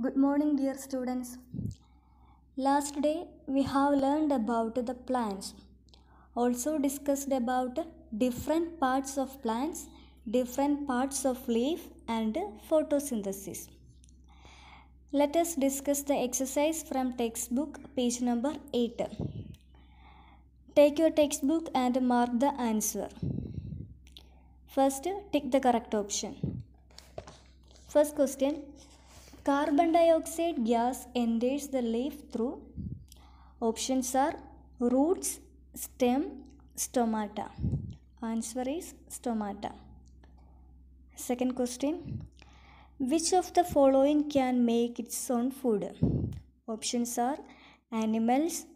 Good morning, dear students. Last day we have learned about the plants. Also discussed about different parts of plants, different parts of leaf and photosynthesis. Let us discuss the exercise from textbook page number 8. Take your textbook and mark the answer. First, tick the correct option. First question Carbon dioxide gas enters the leaf through options are roots, stem, stomata. Answer is stomata. Second question Which of the following can make its own food? Options are animals,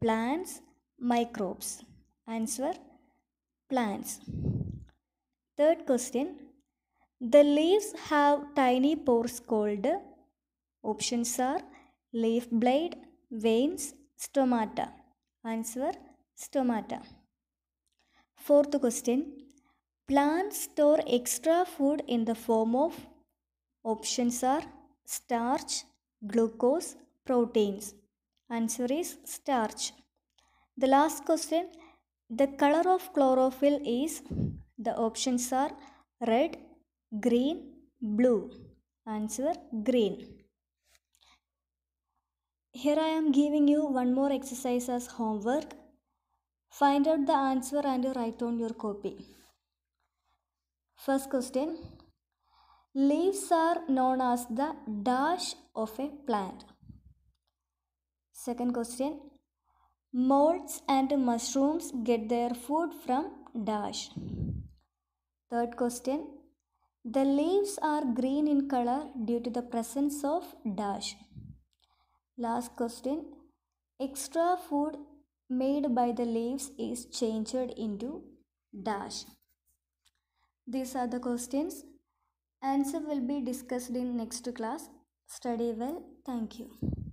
plants, microbes. Answer plants. Third question The leaves have tiny pores called Options are leaf blade, veins, stomata. Answer stomata. Fourth question. Plants store extra food in the form of options are starch, glucose, proteins. Answer is starch. The last question. The color of chlorophyll is the options are red, green, blue. Answer green. Here I am giving you one more exercise as homework. Find out the answer and write on your copy. First question. Leaves are known as the dash of a plant. Second question. Molds and mushrooms get their food from dash. Third question. The leaves are green in color due to the presence of dash. Last question Extra food made by the leaves is changed into dash. These are the questions. Answer will be discussed in next class. Study well. Thank you.